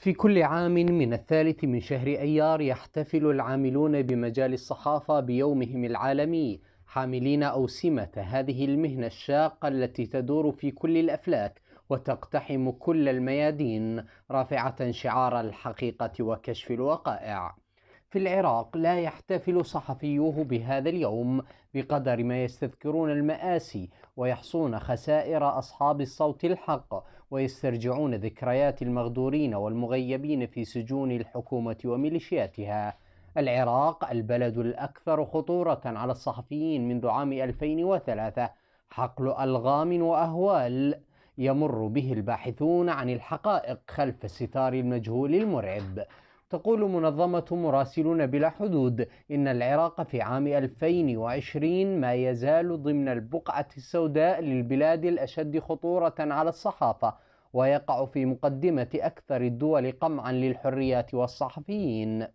في كل عام من الثالث من شهر أيار يحتفل العاملون بمجال الصحافة بيومهم العالمي حاملين أوسمة هذه المهنة الشاقة التي تدور في كل الأفلاك وتقتحم كل الميادين رافعة شعار الحقيقة وكشف الوقائع في العراق لا يحتفل صحفيوه بهذا اليوم بقدر ما يستذكرون المآسي ويحصون خسائر أصحاب الصوت الحق ويسترجعون ذكريات المغدورين والمغيبين في سجون الحكومة وميليشياتها العراق البلد الأكثر خطورة على الصحفيين منذ عام 2003 حقل ألغام وأهوال يمر به الباحثون عن الحقائق خلف الستار المجهول المرعب تقول منظمة مراسلون بلا حدود إن العراق في عام 2020 ما يزال ضمن البقعة السوداء للبلاد الأشد خطورة على الصحافة ويقع في مقدمة أكثر الدول قمعا للحريات والصحفيين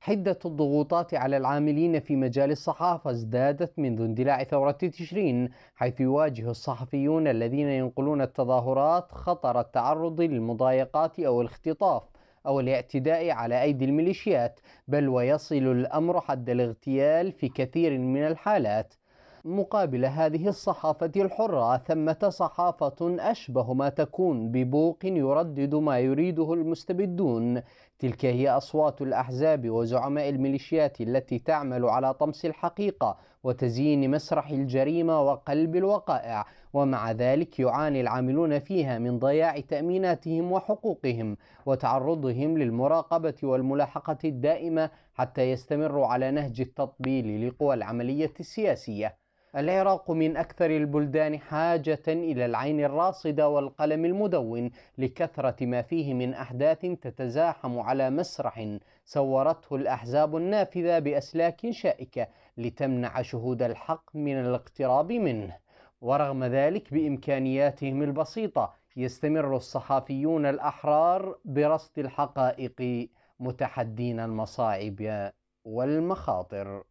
حدة الضغوطات على العاملين في مجال الصحافة ازدادت منذ اندلاع ثورة تشرين حيث يواجه الصحفيون الذين ينقلون التظاهرات خطر التعرض للمضايقات أو الاختطاف أو الاعتداء على أيدي الميليشيات بل ويصل الأمر حد الاغتيال في كثير من الحالات مقابل هذه الصحافة الحرة ثمة صحافة أشبه ما تكون ببوق يردد ما يريده المستبدون تلك هي أصوات الأحزاب وزعماء الميليشيات التي تعمل على طمس الحقيقة وتزيين مسرح الجريمة وقلب الوقائع ومع ذلك يعاني العاملون فيها من ضياع تأميناتهم وحقوقهم وتعرضهم للمراقبة والملاحقة الدائمة حتى يستمروا على نهج التطبيل لقوى العملية السياسية. العراق من أكثر البلدان حاجة إلى العين الراصدة والقلم المدون لكثرة ما فيه من أحداث تتزاحم على مسرح صورته الأحزاب النافذة بأسلاك شائكة لتمنع شهود الحق من الاقتراب منه. ورغم ذلك بإمكانياتهم البسيطة يستمر الصحفيون الأحرار برصد الحقائق متحدين المصاعب والمخاطر